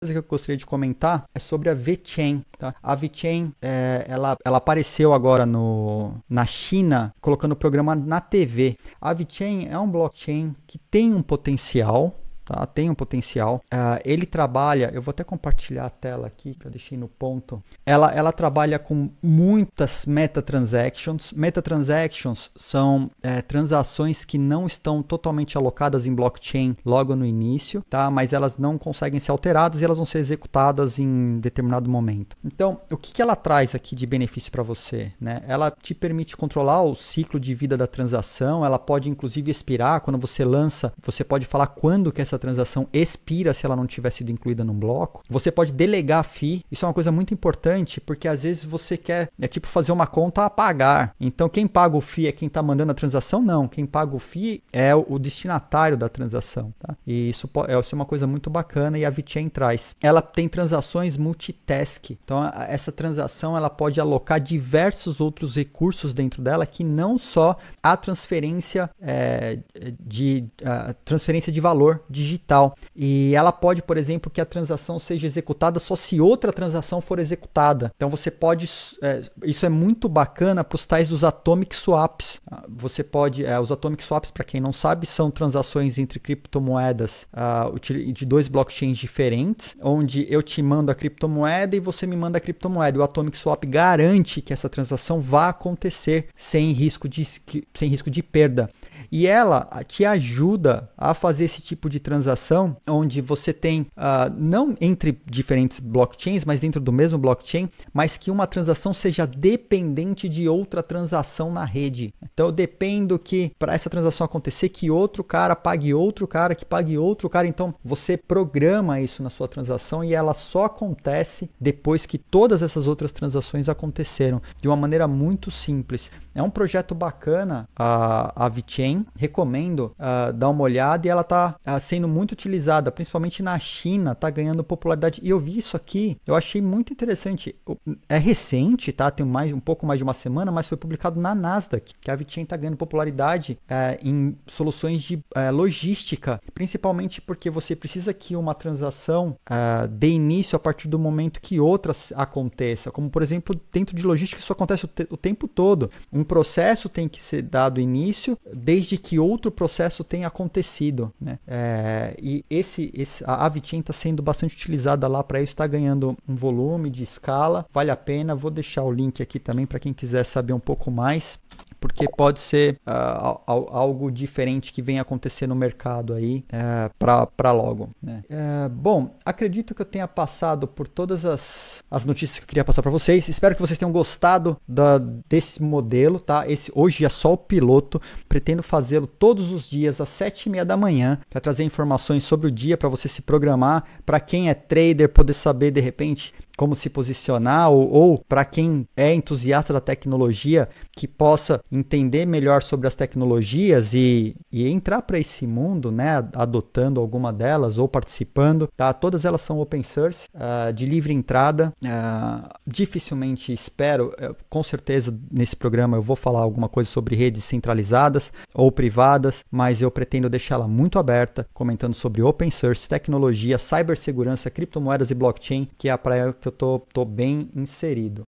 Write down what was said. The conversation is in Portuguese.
coisa que eu gostaria de comentar é sobre a VeChain. Tá? A VeChain, é, ela, ela apareceu agora no, na China, colocando o programa na TV. A VeChain é um blockchain que tem um potencial Tá? Tem um potencial. Uh, ele trabalha, eu vou até compartilhar a tela aqui que eu deixei no ponto. Ela, ela trabalha com muitas metatransactions. transactions são é, transações que não estão totalmente alocadas em blockchain logo no início, tá? Mas elas não conseguem ser alteradas e elas vão ser executadas em determinado momento. Então, o que, que ela traz aqui de benefício para você? Né? Ela te permite controlar o ciclo de vida da transação. Ela pode inclusive expirar quando você lança. Você pode falar quando que essa essa transação expira se ela não tiver sido incluída num bloco. Você pode delegar a FII. Isso é uma coisa muito importante, porque às vezes você quer, é tipo fazer uma conta a pagar. Então, quem paga o FII é quem está mandando a transação? Não. Quem paga o FII é o destinatário da transação. Tá? E isso, é, isso é uma coisa muito bacana e a VeChain traz. Ela tem transações multitask. Então, essa transação ela pode alocar diversos outros recursos dentro dela que não só a transferência é, de a transferência de valor de digital. E ela pode, por exemplo, que a transação seja executada só se outra transação for executada. Então você pode. É, isso é muito bacana para os tais dos atomic swaps. Ah, você pode. É, os atomic swaps, para quem não sabe, são transações entre criptomoedas uh, de dois blockchains diferentes, onde eu te mando a criptomoeda e você me manda a criptomoeda. O atomic swap garante que essa transação vá acontecer sem risco de, sem risco de perda. E ela te ajuda a fazer esse tipo de transação, onde você tem, uh, não entre diferentes blockchains, mas dentro do mesmo blockchain, mas que uma transação seja dependente de outra transação na rede. Então eu dependo que para essa transação acontecer, que outro cara pague outro cara, que pague outro cara. Então você programa isso na sua transação e ela só acontece depois que todas essas outras transações aconteceram, de uma maneira muito simples. É um projeto bacana a, a VeChain recomendo uh, dar uma olhada e ela está uh, ah, sendo muito utilizada, principalmente na China, está ganhando popularidade. E eu vi isso aqui, eu achei muito interessante. É recente, tá? Tem mais um pouco mais de uma semana, mas foi publicado na Nasdaq que a VeChain está ganhando popularidade uh, em soluções de é, logística, principalmente porque você precisa que uma transação é, dê início a partir do momento que outras aconteça, como por exemplo dentro de logística isso acontece o, o tempo todo. Um processo tem que ser dado início desde desde que outro processo tenha acontecido, né? É, e esse, esse a Avitin está sendo bastante utilizada lá para isso, está ganhando um volume de escala, vale a pena. Vou deixar o link aqui também para quem quiser saber um pouco mais porque pode ser uh, algo diferente que venha acontecer no mercado aí uh, é, para logo. Né? Uh, bom, acredito que eu tenha passado por todas as, as notícias que eu queria passar para vocês. Espero que vocês tenham gostado da, desse modelo, tá? Esse hoje é só o piloto. Pretendo fazê-lo todos os dias às sete e meia da manhã para trazer informações sobre o dia para você se programar, para quem é trader poder saber de repente como se posicionar ou, ou para quem é entusiasta da tecnologia que possa entender melhor sobre as tecnologias e, e entrar para esse mundo, né, adotando alguma delas ou participando, tá? Todas elas são open source, uh, de livre entrada. Uh, dificilmente espero, eh, com certeza nesse programa eu vou falar alguma coisa sobre redes centralizadas ou privadas, mas eu pretendo deixá-la muito aberta, comentando sobre open source, tecnologia, cibersegurança, criptomoedas e blockchain, que é a praia que eu tô, tô bem inserido.